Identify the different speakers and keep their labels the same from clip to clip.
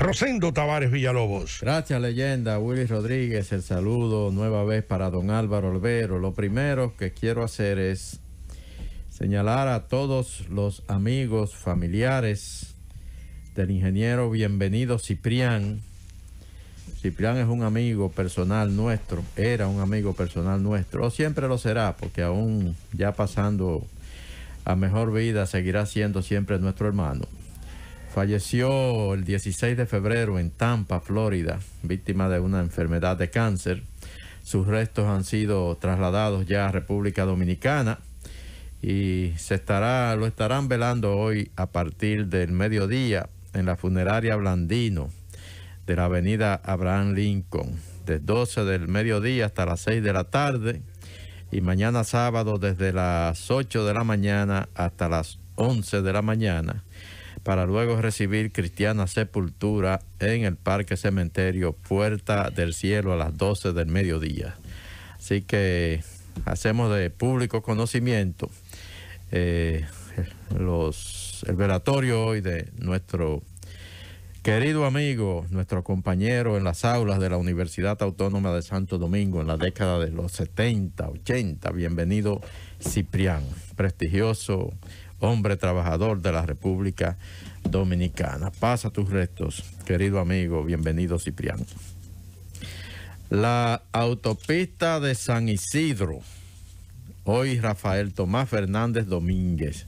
Speaker 1: Rosendo Tavares Villalobos. Gracias, leyenda. Willy Rodríguez, el saludo nueva vez para don Álvaro Olvero. Lo primero que quiero hacer es señalar a todos los amigos, familiares del ingeniero bienvenido Ciprián. Ciprián es un amigo personal nuestro, era un amigo personal nuestro, o siempre lo será, porque aún ya pasando a mejor vida seguirá siendo siempre nuestro hermano. Falleció el 16 de febrero en Tampa, Florida, víctima de una enfermedad de cáncer. Sus restos han sido trasladados ya a República Dominicana y se estará, lo estarán velando hoy a partir del mediodía en la funeraria Blandino de la avenida Abraham Lincoln, de 12 del mediodía hasta las 6 de la tarde y mañana sábado desde las 8 de la mañana hasta las 11 de la mañana para luego recibir cristiana sepultura en el Parque Cementerio Puerta del Cielo a las 12 del mediodía. Así que hacemos de público conocimiento eh, los, el velatorio hoy de nuestro querido amigo, nuestro compañero en las aulas de la Universidad Autónoma de Santo Domingo en la década de los 70, 80. Bienvenido Ciprián, prestigioso hombre trabajador de la República Dominicana. Pasa tus restos, querido amigo, bienvenido Cipriano. La autopista de San Isidro, hoy Rafael Tomás Fernández Domínguez.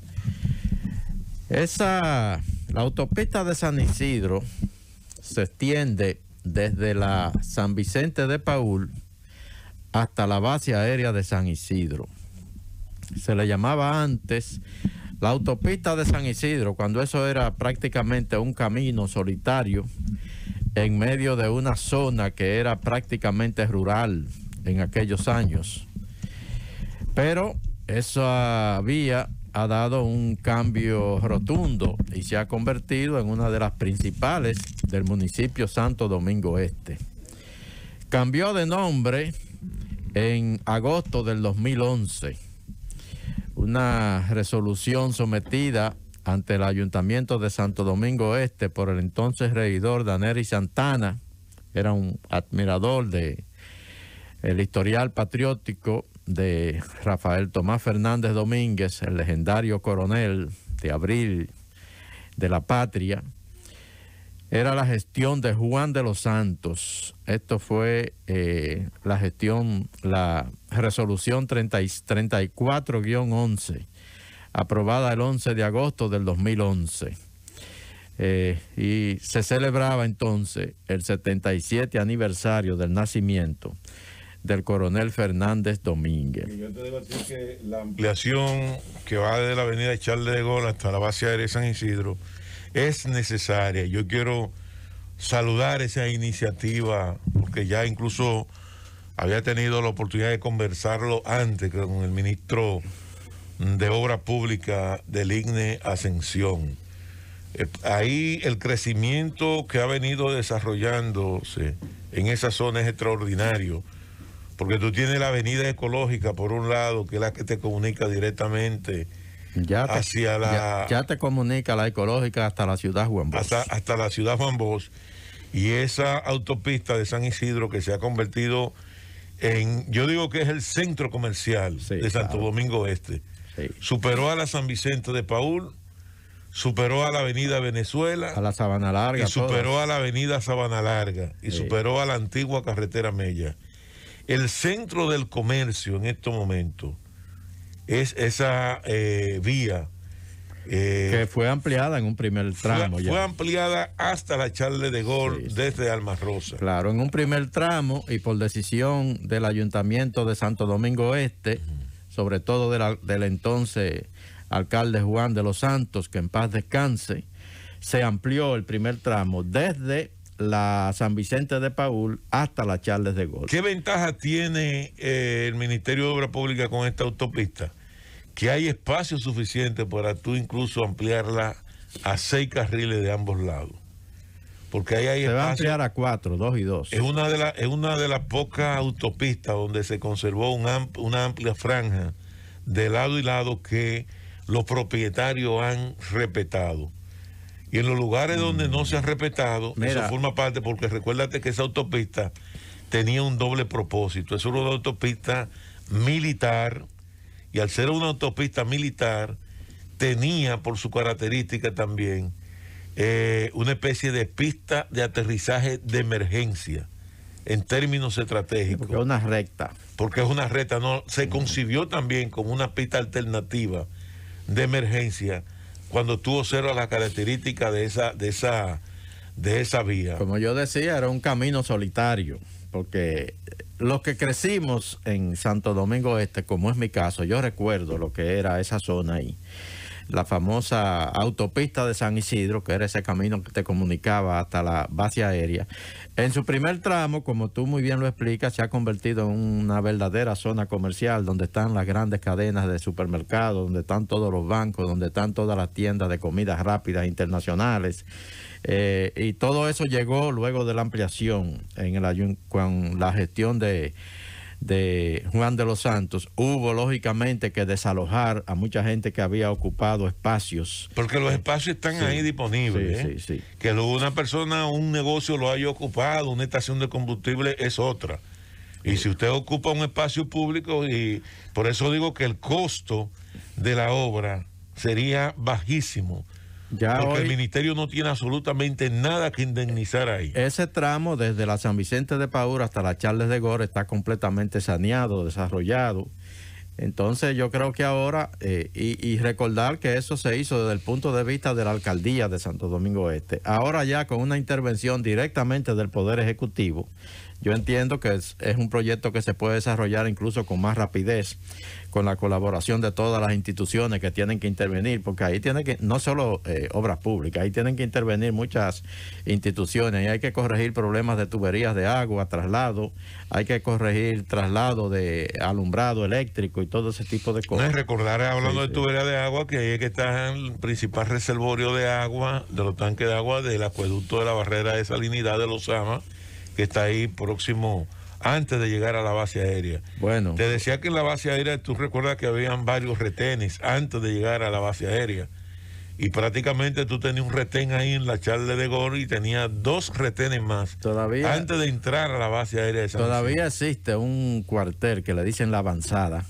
Speaker 1: Esa, la autopista de San Isidro se extiende desde la San Vicente de Paul hasta la base aérea de San Isidro. Se le llamaba antes la autopista de San Isidro, cuando eso era prácticamente un camino solitario en medio de una zona que era prácticamente rural en aquellos años. Pero esa vía ha dado un cambio rotundo y se ha convertido en una de las principales del municipio Santo Domingo Este. Cambió de nombre en agosto del 2011 una resolución sometida ante el Ayuntamiento de Santo Domingo Este por el entonces regidor Daneri Santana, era un admirador de historial patriótico de Rafael Tomás Fernández Domínguez, el legendario coronel de abril de la patria, era la gestión de Juan de los Santos. Esto fue eh, la gestión, la resolución 34-11, aprobada el 11 de agosto del 2011. Eh, y se celebraba entonces el 77 aniversario del nacimiento del coronel Fernández Domínguez. la ampliación que va de la
Speaker 2: avenida Charles de Gaulle hasta la base aérea San Isidro es necesaria. Yo quiero saludar esa iniciativa, porque ya incluso había tenido la oportunidad de conversarlo antes con el ministro de Obras Públicas del IGNE Ascensión. Eh, ahí el crecimiento que ha venido desarrollándose en esa zona es extraordinario, porque tú tienes la avenida ecológica por un lado, que es la que te comunica directamente
Speaker 1: ya te, hacia la,
Speaker 2: comunica la
Speaker 1: ecológica hasta la ciudad Juan
Speaker 2: Bosch. Hasta, la ciudad Juan Bosch. Y esa autopista de San Isidro que se ha convertido en, yo digo que es el centro comercial de Santo Domingo Este. Superó a la San Vicente de Paul, superó a la Avenida Venezuela. A la
Speaker 1: Sabana Larga. Y superó a la
Speaker 2: Avenida Sabana Larga. Y superó a la antigua carretera Mella. El centro del comercio en estos momentos es esa eh, vía.
Speaker 1: Eh, que fue ampliada en un primer tramo. Fue,
Speaker 2: ampliada hasta la Charles de Gol desde Almas Rosa.
Speaker 1: Claro, en un primer tramo y por decisión del Ayuntamiento de Santo Domingo Este, sobre todo del entonces alcalde Juan de los Santos, que en paz descanse, se amplió el primer tramo desde la San Vicente de Paul hasta la Charles de Gol. ¿Qué ventaja tiene
Speaker 2: eh, el Ministerio de Obras Públicas con esta autopista? que hay espacio suficiente para tú incluso ampliarla a seis carriles de ambos lados. Porque ahí hay se va a
Speaker 1: ampliar a cuatro, dos y dos. Es
Speaker 2: una de, una de las pocas autopistas donde se conservó una amplia franja de lado y lado que los propietarios han respetado. Y en los lugares donde no se ha respetado, eso forma parte, porque recuérdate que esa autopista tenía un doble propósito. Es una autopista militar y al ser una autopista militar, tenía por su característica también eh, una especie de pista de aterrizaje de emergencia en términos estratégicos. Porque es una recta. Porque es una recta, no. Se concibió también como una pista alternativa de emergencia cuando tuvo cero las características de esa, de esa, de esa vía. Como
Speaker 1: yo decía, era un camino solitario porque los que crecimos en Santo Domingo Este, como es mi caso, yo recuerdo lo que era esa zona ahí la famosa autopista de San Isidro, que era ese camino que te comunicaba hasta la base aérea. En su primer tramo, como tú muy bien lo explicas, se ha convertido en una verdadera zona comercial donde están las grandes cadenas de supermercados, donde están todos los bancos, donde están todas las tiendas de comidas rápidas internacionales. Eh, y todo eso llegó luego de la ampliación en el, con la gestión de de Juan de los Santos, hubo lógicamente que desalojar a mucha gente que había ocupado espacios. Porque los eh,
Speaker 2: espacios están ahí disponibles. ¿eh? que una persona, un negocio lo haya ocupado, una estación de combustible es otra. Y eh. si usted ocupa un espacio público, y por eso digo que el costo de la obra sería bajísimo porque el ministerio no tiene absolutamente nada que indemnizar ahí.
Speaker 1: Ese tramo desde la San Vicente de Paúl hasta la Charles de Gore está completamente saneado, desarrollado. Entonces yo creo que ahora, eh, y, y, recordar que eso se hizo desde el punto de vista de la alcaldía de Santo Domingo Este, ahora ya con una intervención directamente del Poder Ejecutivo, yo entiendo que es, un proyecto que se puede desarrollar incluso con más rapidez, con la colaboración de todas las instituciones que tienen que intervenir, porque ahí tienen que, no solo eh, obras públicas, ahí tienen que intervenir muchas instituciones y hay que corregir problemas de tuberías de agua, traslado, hay que corregir traslado de alumbrado eléctrico y todo ese tipo de cosas. No, recordar, hablando de tuberías
Speaker 2: de agua, que ahí es que está el principal reservorio de agua, de los tanques de agua del acueducto de la barrera de salinidad de Los Amas, que está ahí próximo antes de llegar a la base aérea. Bueno. Te decía que en la base aérea tú recuerdas que habían varios retenes antes de llegar a la base aérea. Y prácticamente tú tenías un retén ahí en la charla de Gori, y tenías dos retenes más. Todavía. Antes de entrar a la base aérea Todavía
Speaker 1: existe un cuartel que le dicen la avanzada,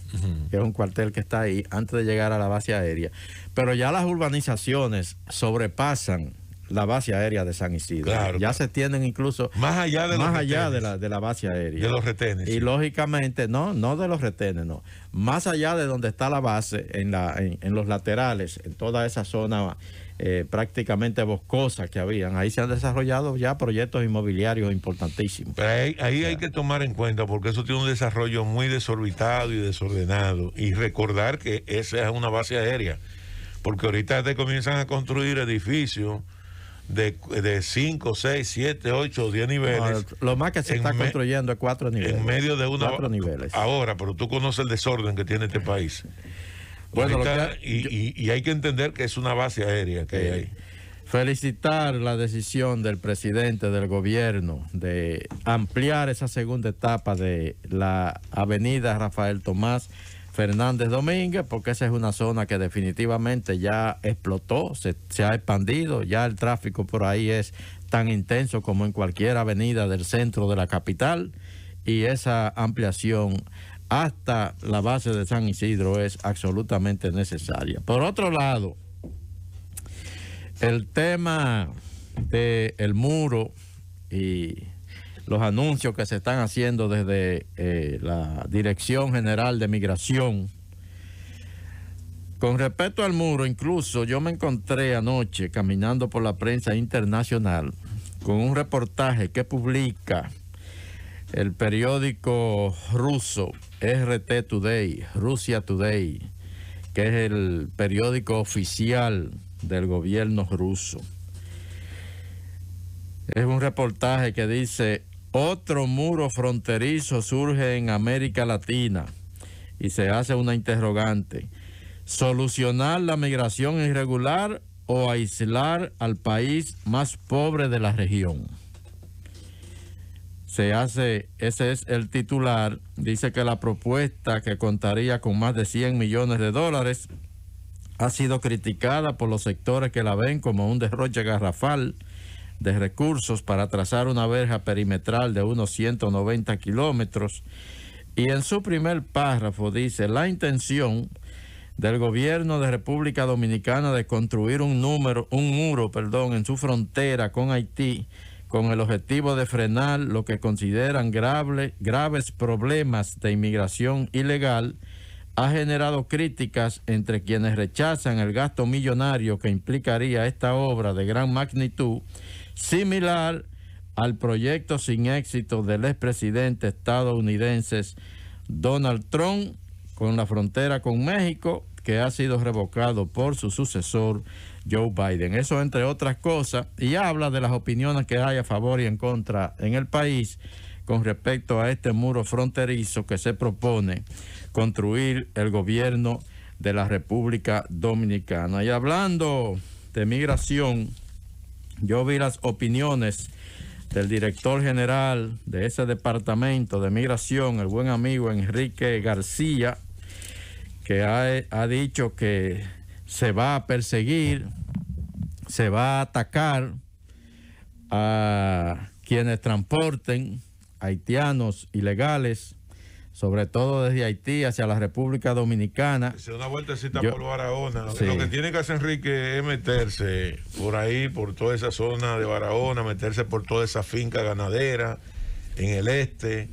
Speaker 1: que es un cuartel que está ahí antes de llegar a la base aérea. Pero ya las urbanizaciones sobrepasan la base aérea de San Isidro. ya se tienen incluso más allá de, más de, la, de la base aérea. De los retenes. Y lógicamente, no, no de los retenes, no. Más allá de donde está la base, en, la, en, los laterales, en toda esa zona eh, prácticamente boscosa que habían, ahí se han desarrollado ya proyectos inmobiliarios importantísimos. Pero ahí,
Speaker 2: hay que tomar en cuenta, porque eso tiene un desarrollo muy desorbitado y desordenado. Y recordar que esa es una base aérea. Porque ahorita te comienzan a construir edificios de, de 5, 6, 7, 8, 10 niveles.
Speaker 1: lo más que se está construyendo es 4 niveles. En
Speaker 2: medio de una. niveles. Ahora, pero tú conoces el desorden que tiene este país. Bueno, y, y, hay que entender que es una base aérea que hay ahí.
Speaker 1: Felicitar la decisión del presidente del gobierno de ampliar esa segunda etapa de la avenida Rafael Tomás Fernández Domínguez, porque esa es una zona que definitivamente ya explotó, se, ha expandido, ya el tráfico por ahí es tan intenso como en cualquier avenida del centro de la capital y esa ampliación hasta la base de San Isidro es absolutamente necesaria. Por otro lado, el tema del muro y los anuncios que se están haciendo desde eh, la Dirección General de Migración. Con respecto al muro, incluso yo me encontré anoche caminando por la prensa internacional con un reportaje que publica el periódico ruso RT Today, Rusia Today, que es el periódico oficial del gobierno ruso. Es un reportaje que dice otro muro fronterizo surge en América Latina y se hace una interrogante. ¿Solucionar la migración irregular o aislar al país más pobre de la región? Se hace, ese es el titular, dice que la propuesta que contaría con más de 100 millones de dólares ha sido criticada por los sectores que la ven como un derroche garrafal de recursos para trazar una verja perimetral de unos 190 kilómetros. Y en su primer párrafo dice, la intención del gobierno de República Dominicana de construir un, número, un muro perdón, en su frontera con Haití con el objetivo de frenar lo que consideran graves problemas de inmigración ilegal, ha generado críticas entre quienes rechazan el gasto millonario que implicaría esta obra de gran magnitud similar al proyecto sin éxito del expresidente estadounidense Donald Trump con la frontera con México, que ha sido revocado por su sucesor Joe Biden. Eso entre otras cosas, y habla de las opiniones que hay a favor y en contra en el país con respecto a este muro fronterizo que se propone construir el gobierno de la República Dominicana. Y hablando de migración, yo vi las opiniones del director general de ese departamento de migración, el buen amigo Enrique García, que ha, dicho que se va a perseguir, se va a atacar a quienes transporten haitianos ilegales sobre todo desde Haití hacia la República Dominicana. da una
Speaker 2: vueltecita por Barahona. Lo que tiene que hacer Enrique es meterse por ahí, por toda esa zona de Barahona, meterse por toda esa finca ganadera en el este,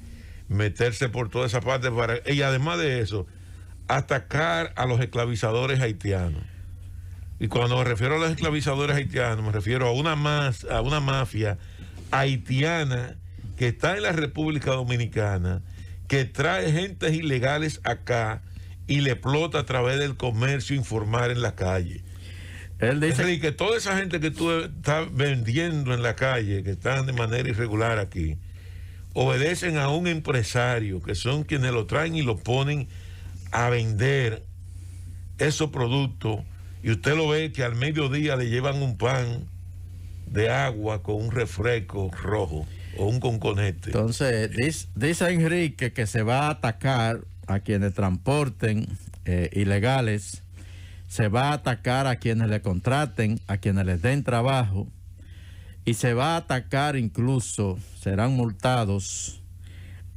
Speaker 2: meterse por toda esa parte. Para... Y además de eso, atacar a los esclavizadores haitianos. Y cuando me refiero a los esclavizadores haitianos, me refiero a una, más... a una mafia haitiana que está en la República Dominicana que trae gentes ilegales acá y le explota a través del comercio informal en la calle. Él dice que toda esa gente que tú estás vendiendo en la calle, que están de manera irregular aquí, obedecen a un empresario, que son quienes lo traen y lo ponen a vender esos productos. Y usted lo ve que al mediodía le llevan un pan de agua con un refresco rojo. O un conconete. Entonces,
Speaker 1: dice, Enrique que se va a atacar a quienes transporten eh, ilegales, se va a atacar a quienes le contraten, a quienes les den trabajo, y se va a atacar incluso, serán multados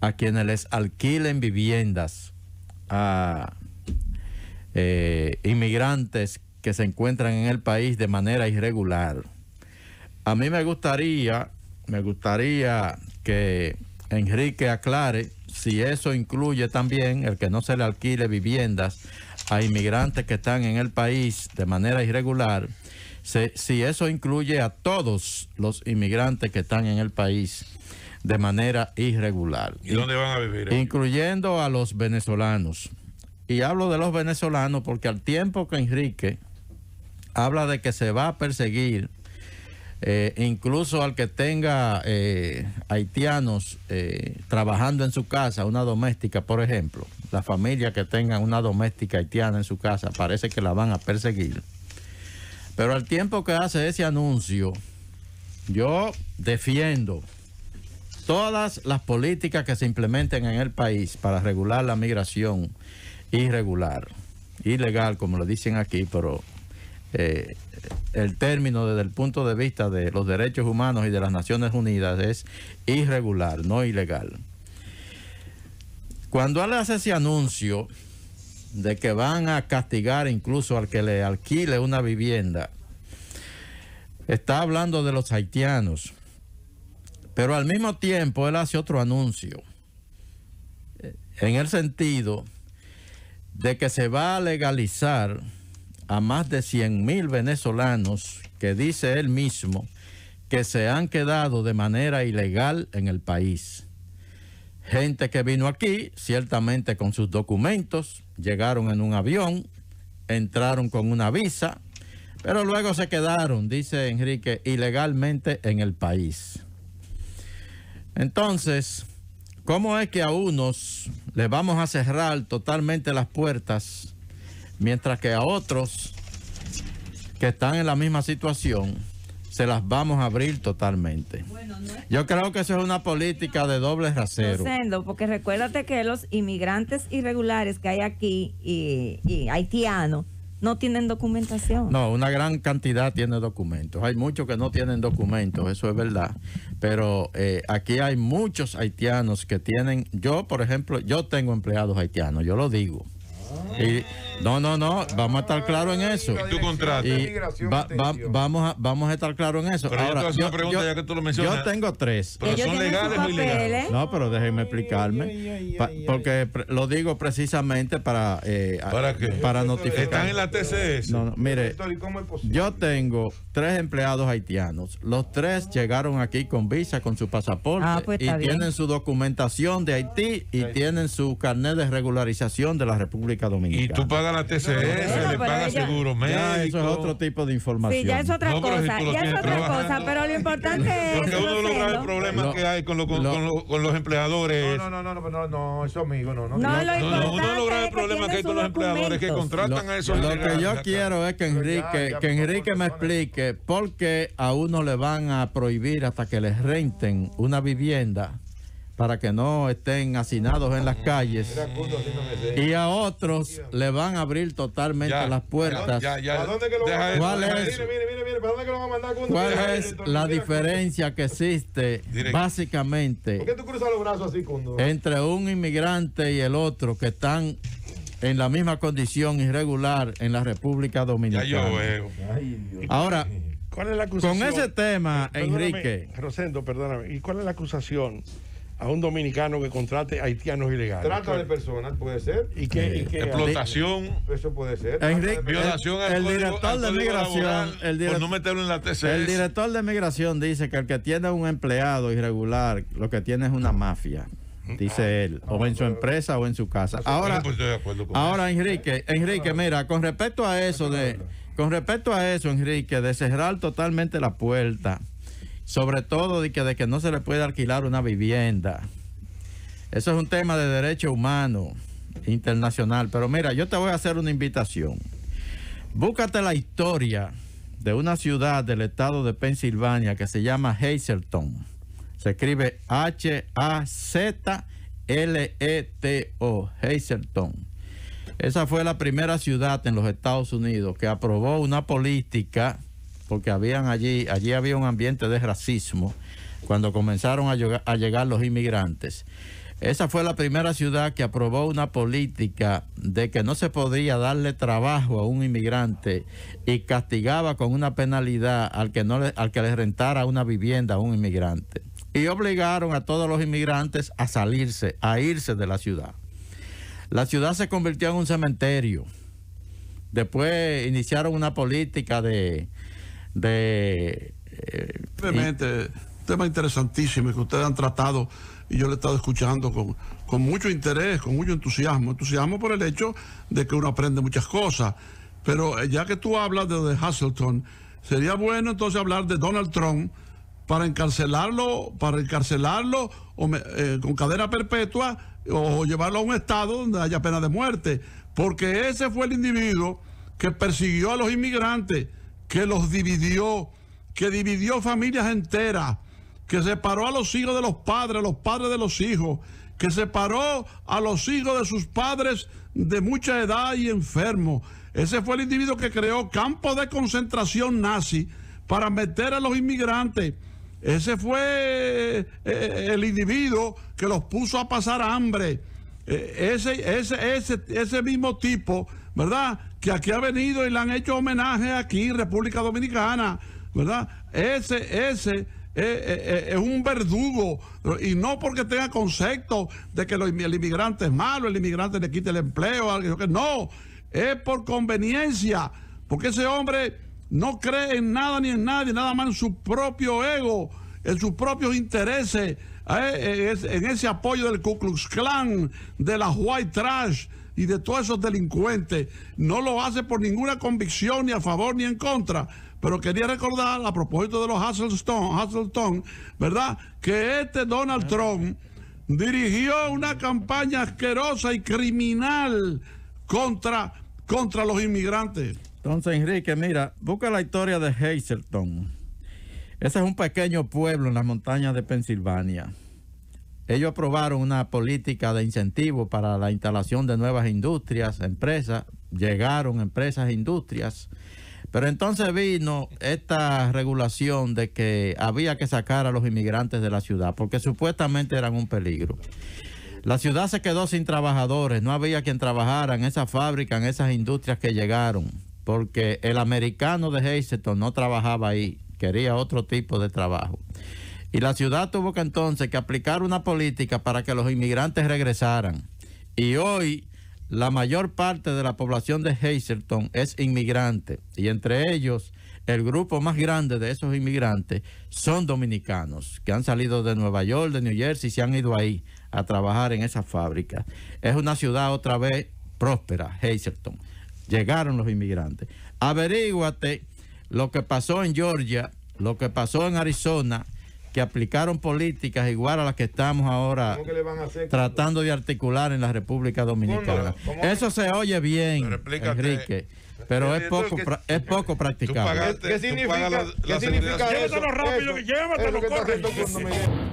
Speaker 1: a quienes les alquilen viviendas, a eh, inmigrantes que se encuentran en el país de manera irregular. A mí me gustaría me gustaría que Enrique aclare si eso incluye también el que no se le alquile viviendas a inmigrantes que están en el país de manera irregular, si eso incluye a todos los inmigrantes que están en el país de manera irregular. ¿Y dónde van a vivir? Incluyendo a los venezolanos. Y hablo de los venezolanos porque al tiempo que Enrique habla de que se va a perseguir eh, incluso al que tenga eh, haitianos eh, trabajando en su casa, una doméstica, por ejemplo, la familia que tenga una doméstica haitiana en su casa, parece que la van a perseguir. Pero al tiempo que hace ese anuncio, yo defiendo todas las políticas que se implementen en el país para regular la migración irregular, ilegal, como lo dicen aquí, pero eh, el término desde el punto de vista de los derechos humanos y de las Naciones Unidas es irregular, no ilegal. Cuando él hace ese anuncio de que van a castigar incluso al que le alquile una vivienda, está hablando de los haitianos, pero al mismo tiempo él hace otro anuncio, eh, en el sentido de que se va a legalizar a más de 100 mil venezolanos que dice él mismo que se han quedado de manera ilegal en el país. Gente que vino aquí, ciertamente con sus documentos, llegaron en un avión, entraron con una visa, pero luego se quedaron, dice Enrique, ilegalmente en el país. Entonces, ¿cómo es que a unos les vamos a cerrar totalmente las puertas mientras que a otros que están en la misma situación se las vamos a abrir totalmente. Yo creo que eso es una política de doble rasero. porque recuérdate que los inmigrantes irregulares que hay aquí y, haitianos no tienen documentación. No, una gran cantidad tiene documentos. Hay muchos que no tienen documentos, eso es verdad. Pero eh, aquí hay muchos haitianos que tienen, yo por ejemplo, yo tengo empleados haitianos, yo lo digo. Y, no, no, no, vamos a estar claro en eso. Y tu vamos, a, vamos a estar claro en eso. yo, tengo tres. Pero son legales
Speaker 2: o ilegales.
Speaker 1: No, pero déjenme explicarme. porque lo digo precisamente para, eh, ¿Para, notificar. ¿Están en la TCS? No, mire, yo tengo tres empleados haitianos. Los tres llegaron aquí con visa, con su pasaporte. Ah, pues y tienen su documentación de Haití y tienen su carnet de regularización de la República y tú pagas la TCS, le pagas seguro médico. eso es otro tipo de información. Sí, ya es otra cosa, ya es otra
Speaker 2: cosa, pero lo importante es... Porque uno de los problema problemas que hay con, con, los empleadores... No,
Speaker 3: no, no, no, no, no eso amigo,
Speaker 2: no. No, no, lo uno de los problema problemas que hay con los empleadores que contratan a esos... Lo que yo quiero
Speaker 1: es que Enrique, que Enrique me explique por qué a uno le van a prohibir hasta que les renten una vivienda para que no estén hacinados en las mm. calles. Y a otros le van a abrir totalmente las puertas.
Speaker 2: ¿Cuál es, la
Speaker 1: diferencia que existe básicamente entre un inmigrante y el otro que están en la misma condición irregular en la República Dominicana?
Speaker 3: Ahora, ¿cuál es la acusación? Con ese tema, Enrique. Rosendo, perdóname. ¿Y cuál es la acusación? a un dominicano que contrate haitianos ilegales. Trata de
Speaker 2: personas, puede ser. ¿Y que, explotación. Eso puede ser. el, director de migración. el director
Speaker 1: de migración dice que el que tiene un empleado irregular, lo que tiene es una mafia. Dice ah. él, o en su empresa o en su casa. Ahora, pues ahora Enrique, Enrique, mira, con respecto a eso de, con respecto a eso, Enrique, de cerrar totalmente la puerta sobre todo de que, de que no se le puede alquilar una vivienda. Eso es un tema de derecho humano internacional. Pero mira, yo te voy a hacer una invitación. Búscate la historia de una ciudad del estado de Pensilvania que se llama Hazelton. Se escribe e H-A-Z-L-E-T-O, Hazelton. Esa fue la primera ciudad en los Estados Unidos que aprobó una política porque habían allí, allí había un ambiente de racismo cuando comenzaron a llegar, los inmigrantes. Esa fue la primera ciudad que aprobó una política de que no se podía darle trabajo a un inmigrante y castigaba con una penalidad al que, no al que le rentara una vivienda a un inmigrante. Y obligaron a todos los inmigrantes a salirse, a irse de la ciudad. La ciudad se convirtió en un cementerio. Después iniciaron una política de, de... Eh, tema
Speaker 3: interesantísimo que ustedes han tratado y yo le he estado escuchando con, mucho interés, con mucho entusiasmo. Entusiasmo por el hecho de que uno aprende muchas cosas. Pero eh, ya que tú hablas de, de Hasselton, sería bueno entonces hablar de Donald Trump para encarcelarlo, para encarcelarlo o eh, con cadena perpetua o llevarlo a un estado donde haya pena de muerte, porque ese fue el individuo que persiguió a los inmigrantes que los dividió, que dividió familias enteras, que separó a los hijos de los padres, los padres de los hijos, que separó a los hijos de sus padres de mucha edad y enfermos. Ese fue el individuo que creó campos de concentración nazi para meter a los inmigrantes. Ese fue eh, eh, el individuo que los puso a pasar hambre. Eh, ese, ese, ese mismo tipo, ¿verdad? que aquí ha venido y le han hecho homenaje aquí, República Dominicana, ¿verdad? Ese, ese eh, eh, eh, es un verdugo y no porque tenga concepto de que el inmigrante es malo, el inmigrante le quita el empleo, no, es por conveniencia, porque ese hombre no cree en nada ni en nadie, nada más en su propio ego, en sus propios intereses. Eh, eh, en ese apoyo del Ku Klux Klan, de la White Trash y de todos esos delincuentes. No lo hace por ninguna convicción, ni a favor ni en contra. Pero quería recordar, a propósito de los Hasselstone, ¿verdad? Que este Donald Trump dirigió una campaña asquerosa y
Speaker 1: criminal contra, contra los inmigrantes. Entonces, Enrique, mira, busca la historia de Hazelton ese es un pequeño pueblo en las montañas de Pensilvania. Ellos aprobaron una política de incentivo para la instalación de nuevas industrias, empresas, llegaron empresas e industrias, pero entonces vino esta regulación de que había que sacar a los inmigrantes de la ciudad porque supuestamente eran un peligro. La ciudad se quedó sin trabajadores, no había quien trabajara en esa fábrica, en esas industrias que llegaron, porque el americano de hastings no trabajaba ahí quería otro tipo de trabajo. Y la ciudad tuvo que entonces que aplicar una política para que los inmigrantes regresaran. Y hoy la mayor parte de la población de Hazelton es inmigrante y entre ellos el grupo más grande de esos inmigrantes son dominicanos que han salido de Nueva York, de New Jersey, ...y se han ido ahí a trabajar en esa fábrica... Es una ciudad otra vez próspera, Hazelton Llegaron los inmigrantes. Averíguate lo que pasó en Georgia, lo que pasó en Arizona, que aplicaron políticas igual a las que estamos ahora tratando de articular en la República Dominicana. Eso se oye bien, Enrique. Pero es poco, es poco practicable.
Speaker 3: ¿Qué significa? rápido, llévatelo,